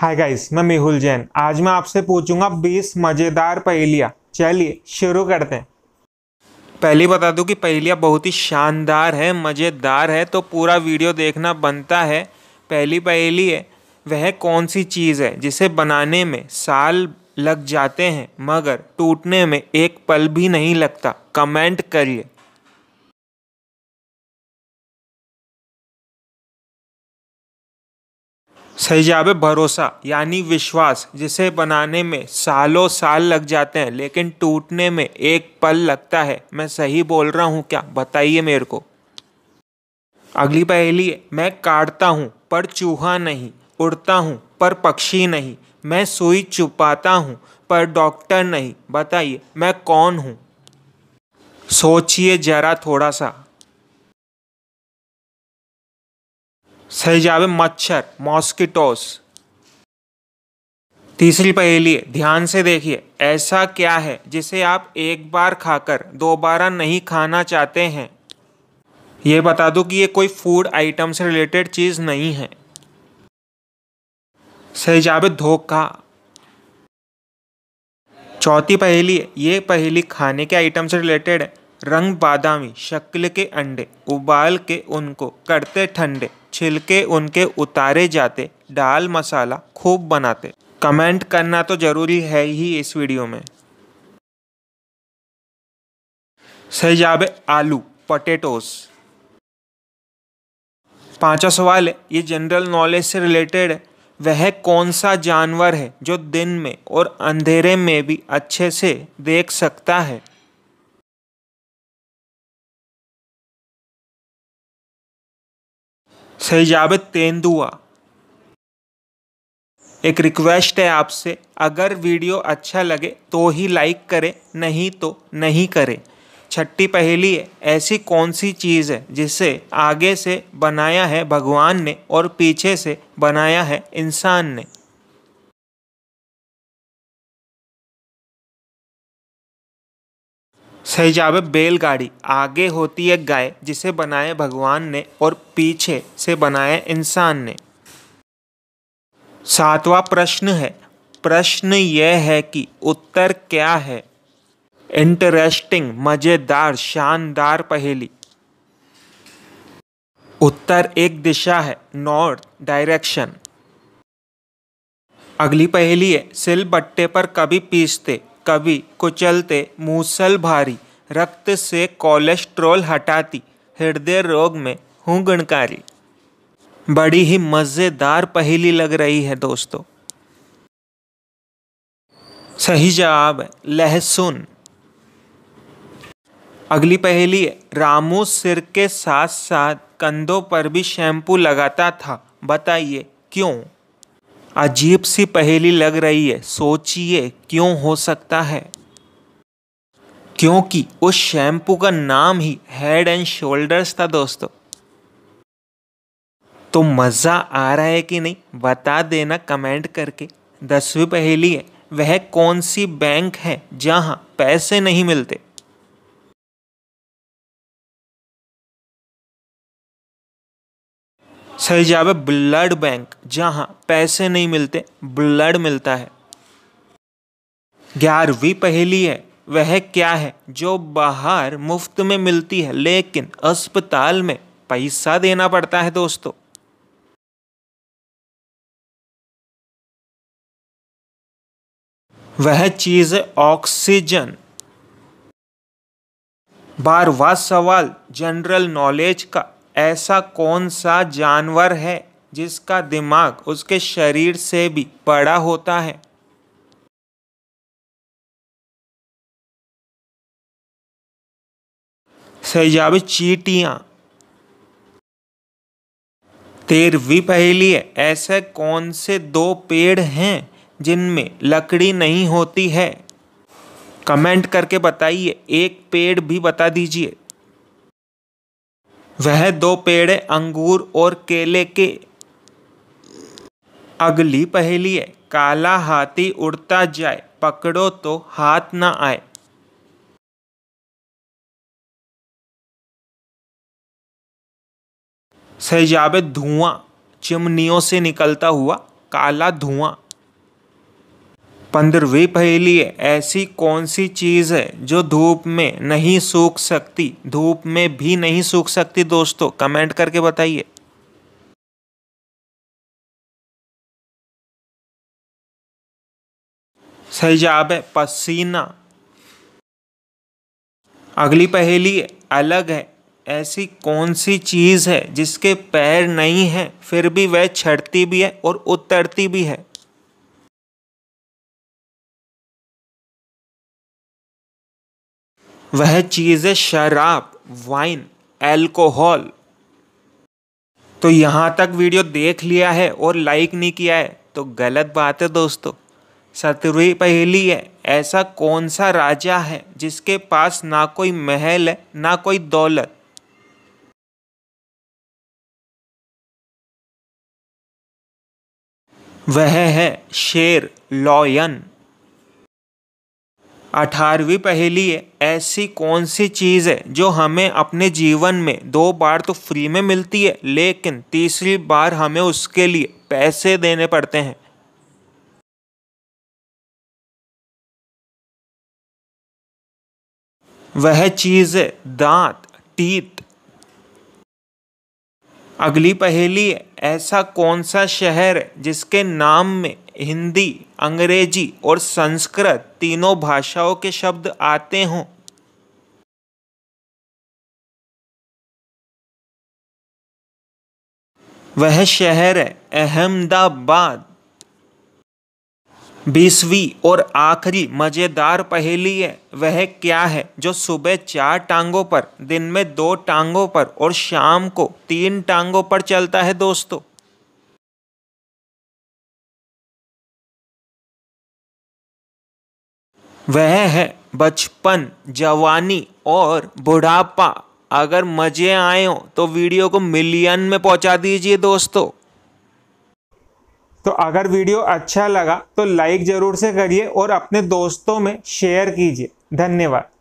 hi guys मैं मेहुल जैन आज मैं आपसे पूछूंगा 20 मज़ेदार पहेलियाँ चलिए शुरू करते हैं पहली बता दूं कि पहेलियाँ बहुत ही शानदार है मज़ेदार है तो पूरा वीडियो देखना बनता है पहली पहेली है वह कौन सी चीज़ है जिसे बनाने में साल लग जाते हैं मगर टूटने में एक पल भी नहीं लगता कमेंट करिए सैजाब भरोसा यानी विश्वास जिसे बनाने में सालों साल लग जाते हैं लेकिन टूटने में एक पल लगता है मैं सही बोल रहा हूँ क्या बताइए मेरे को अगली पहेली मैं काटता हूँ पर चूहा नहीं उड़ता हूँ पर पक्षी नहीं मैं सुई चुपाता हूँ पर डॉक्टर नहीं बताइए मैं कौन हूँ सोचिए जरा थोड़ा सा है मच्छर मॉस्किटोस तीसरी पहेली ध्यान से देखिए ऐसा क्या है जिसे आप एक बार खाकर दोबारा नहीं खाना चाहते हैं ये बता दूं कि ये कोई फूड आइटम से रिलेटेड चीज़ नहीं है है धोखा चौथी पहेली है ये पहेली खाने के आइटम से रिलेटेड है रंग बादामी शक्ल के अंडे उबाल के उनको करते ठंडे छिलके उनके उतारे जाते दाल मसाला खूब बनाते कमेंट करना तो ज़रूरी है ही इस वीडियो में सही जवाब है आलू पटेटोस पांचवा सवाल है ये जनरल नॉलेज से रिलेटेड है वह कौन सा जानवर है जो दिन में और अंधेरे में भी अच्छे से देख सकता है सैजाब तेंदुआ एक रिक्वेस्ट है आपसे अगर वीडियो अच्छा लगे तो ही लाइक करें नहीं तो नहीं करें छठी पहेली है ऐसी कौन सी चीज़ है जिसे आगे से बनाया है भगवान ने और पीछे से बनाया है इंसान ने सहजाब बैलगाड़ी आगे होती है गाय जिसे बनाए भगवान ने और पीछे से बनाए इंसान ने सातवां प्रश्न है प्रश्न यह है कि उत्तर क्या है इंटरेस्टिंग मज़ेदार शानदार पहेली उत्तर एक दिशा है नॉर्थ डायरेक्शन अगली पहेली है सिल बट्टे पर कभी पीसते कवि कुचलते मूसल भारी रक्त से कोलेस्ट्रोल हटाती हृदय रोग में हूँ गुणकारी बड़ी ही मज़ेदार पहेली लग रही है दोस्तों सही जवाब है लहसुन अगली पहेली है रामू सिर के साथ साथ कंधों पर भी शैम्पू लगाता था बताइए क्यों अजीब सी पहेली लग रही है सोचिए क्यों हो सकता है क्योंकि उस शैम्पू का नाम ही हेड एंड शोल्डर्स था दोस्तों तो मज़ा आ रहा है कि नहीं बता देना कमेंट करके दसवीं पहेली है वह कौन सी बैंक है जहाँ पैसे नहीं मिलते सही जवाब है ब्लड बैंक जहाँ पैसे नहीं मिलते ब्लड मिलता है ग्यारहवीं पहेली है वह क्या है जो बाहर मुफ्त में मिलती है लेकिन अस्पताल में पैसा देना पड़ता है दोस्तों वह चीज है ऑक्सीजन बारवा सवाल जनरल नॉलेज का ऐसा कौन सा जानवर है जिसका दिमाग उसके शरीर से भी बड़ा होता है सही जवाब चीटियाँ तेरहवीं पहेली है ऐसे कौन से दो पेड़ हैं जिनमें लकड़ी नहीं होती है कमेंट करके बताइए एक पेड़ भी बता दीजिए वह दो पेड़ अंगूर और केले के अगली पहेली है काला हाथी उड़ता जाए पकड़ो तो हाथ ना आए सहजाब धुआं चिमनियों से निकलता हुआ काला धुआं पंद्रहवीं पहेली ऐसी कौन सी चीज़ है जो धूप में नहीं सूख सकती धूप में भी नहीं सूख सकती दोस्तों कमेंट करके बताइए सही जवाब है पसीना अगली पहेली अलग है ऐसी कौन सी चीज़ है जिसके पैर नहीं हैं फिर भी वह छड़ती भी है और उतरती भी है वह चीज़ है शराब वाइन एल्कोहल तो यहाँ तक वीडियो देख लिया है और लाइक नहीं किया है तो गलत बात है दोस्तों सतरवी पहली है ऐसा कौन सा राजा है जिसके पास ना कोई महल है ना कोई दौलत वह है शेर लॉयन अठारहवीं पहेली है ऐसी कौन सी चीज़ है जो हमें अपने जीवन में दो बार तो फ्री में मिलती है लेकिन तीसरी बार हमें उसके लिए पैसे देने पड़ते हैं वह चीज़ है दांत टीत अगली पहेली है ऐसा कौन सा शहर है जिसके नाम में हिंदी अंग्रेजी और संस्कृत तीनों भाषाओं के शब्द आते हों वह शहर है अहमदाबाद बीसवीं और आखिरी मज़ेदार पहेली है वह क्या है जो सुबह चार टांगों पर दिन में दो टांगों पर और शाम को तीन टांगों पर चलता है दोस्तों वह है बचपन जवानी और बुढ़ापा अगर मज़े आए हो तो वीडियो को मिलियन में पहुंचा दीजिए दोस्तों तो अगर वीडियो अच्छा लगा तो लाइक ज़रूर से करिए और अपने दोस्तों में शेयर कीजिए धन्यवाद